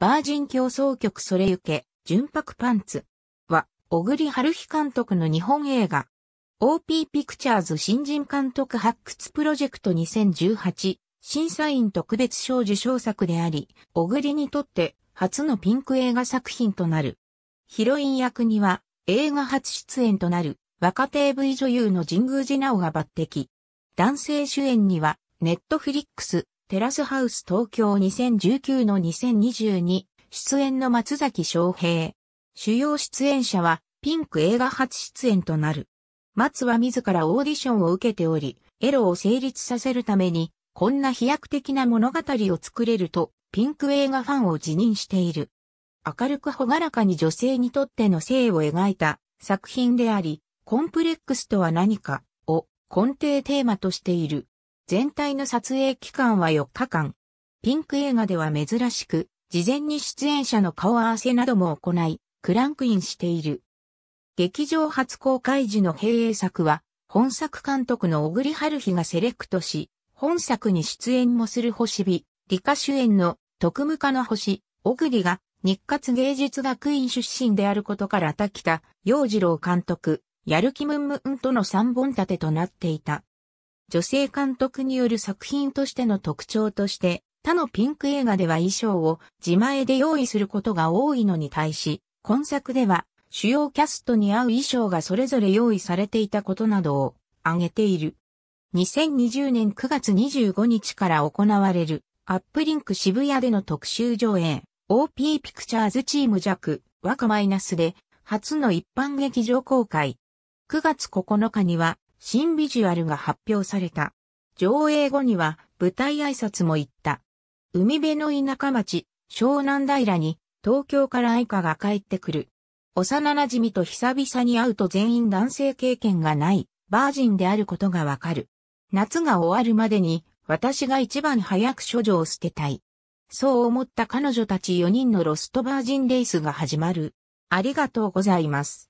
バージン競争局それゆけ、純白パンツは、小栗春日監督の日本映画、OP ピクチャーズ新人監督発掘プロジェクト2018審査員特別賞受賞作であり、小栗にとって初のピンク映画作品となる。ヒロイン役には映画初出演となる若手 v 女優の神宮寺直が抜擢。男性主演にはネットフリックステラスハウス東京2019の2022出演の松崎翔平。主要出演者はピンク映画初出演となる。松は自らオーディションを受けており、エロを成立させるために、こんな飛躍的な物語を作れると、ピンク映画ファンを辞任している。明るく朗らかに女性にとっての性を描いた作品であり、コンプレックスとは何かを根底テーマとしている。全体の撮影期間は4日間。ピンク映画では珍しく、事前に出演者の顔合わせなども行い、クランクインしている。劇場初公開時の閉営作は、本作監督の小栗春日がセレクトし、本作に出演もする星火、理科主演の特務課の星、小栗が日活芸術学院出身であることから滝田、洋次郎監督、やる気ムンムンとの三本立てとなっていた。女性監督による作品としての特徴として、他のピンク映画では衣装を自前で用意することが多いのに対し、今作では主要キャストに合う衣装がそれぞれ用意されていたことなどを挙げている。2020年9月25日から行われるアップリンク渋谷での特集上映 OP ピクチャーズチーム弱若マイナスで初の一般劇場公開。9月9日には新ビジュアルが発表された。上映後には舞台挨拶も行った。海辺の田舎町、湘南平に東京から愛花が帰ってくる。幼馴染と久々に会うと全員男性経験がないバージンであることがわかる。夏が終わるまでに私が一番早く処女を捨てたい。そう思った彼女たち4人のロストバージンレースが始まる。ありがとうございます。